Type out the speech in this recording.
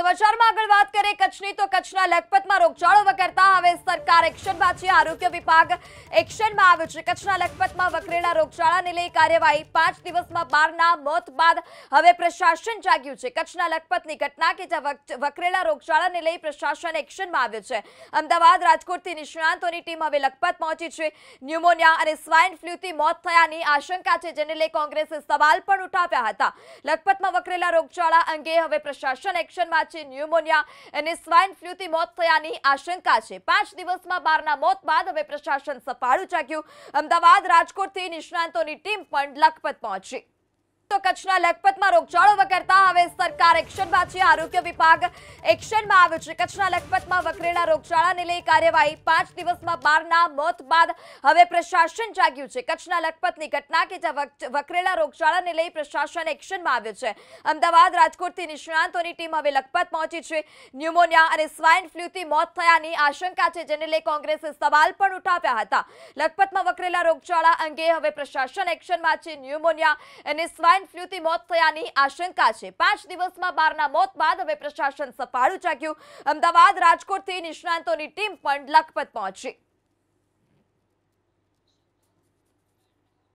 સમાચારમાં એક્શનમાં આવ્યો છે પ્રશાસન જાગ્યું છે કચ્છના લખપતની ઘટના કે જ્યાં વકરેલા રોગચાળાને લઈ પ્રશાસન એક્શનમાં આવ્યું છે અમદાવાદ રાજકોટથી નિષ્ણાંતોની ટીમ હવે લખપત પહોંચી છે ન્યુમોનિયા અને સ્વાઇન ફ્લૂથી મોત થયાની આશંકા છે જેને લઈ કોંગ્રેસે સવાલ પણ ઉઠાવ્યા હતા લખપતમાં વકરેલા રોગચાળા અંગે હવે પ્રશાસન એક્શનમાં છે ન્યુમોનિયા અને સ્વાઇન ફ્લૂથી મોત થયાની આશંકા છે પાંચ દિવસમાં બારના મોત બાદ હવે પ્રશાસન સફાળું ચાક્યું અમદાવાદ રાજકોટથી નિષ્ણાંતોની ટીમ પણ લખપત પહોંચી તો કચ્છના લખપતમાં રોગચાળો વકરતા હવે સરકાર એક્શનમાં છે આરોગ્ય વિભાગ એક્શનમાં આવ્યો છે કચ્છના લખપતમાં વકરેલા રોગચાળાને લઈ કાર્યવાહી પાંચ દિવસમાં બારના મોત બાદ હવે પ્રશાસન જાગ્યું છે કચ્છના લખપતની ઘટના કે જ્યાં વકરેલા રોગચાળાને લઈ પ્રશાસન એક્શનમાં આવ્યું છે અમદાવાદ રાજકોટથી નિષ્ણાંતોની ટીમ હવે લખપત પહોંચી છે ન્યુમોનિયા અને સ્વાઇન ફ્લૂથી મોત થયાની આશંકા છે જેને લઈ કોંગ્રેસે સવાલ પણ ઉઠાવ્યા હતા લખપતમાં વકરેલા રોગચાળા અંગે હવે પ્રશાસન એક્શનમાં છે ન્યુમોનિયા અને સ્વાઇન સ્વાઇન ફ્લૂથી મોત થયાની આશંકા છે પાંચ દિવસમાં બારના મોત બાદ હવે પ્રશાસન સફાળું ચાક્યું અમદાવાદ રાજકોટથી નિષ્ણાંતોની ટીમ પણ લખપત પહોંચી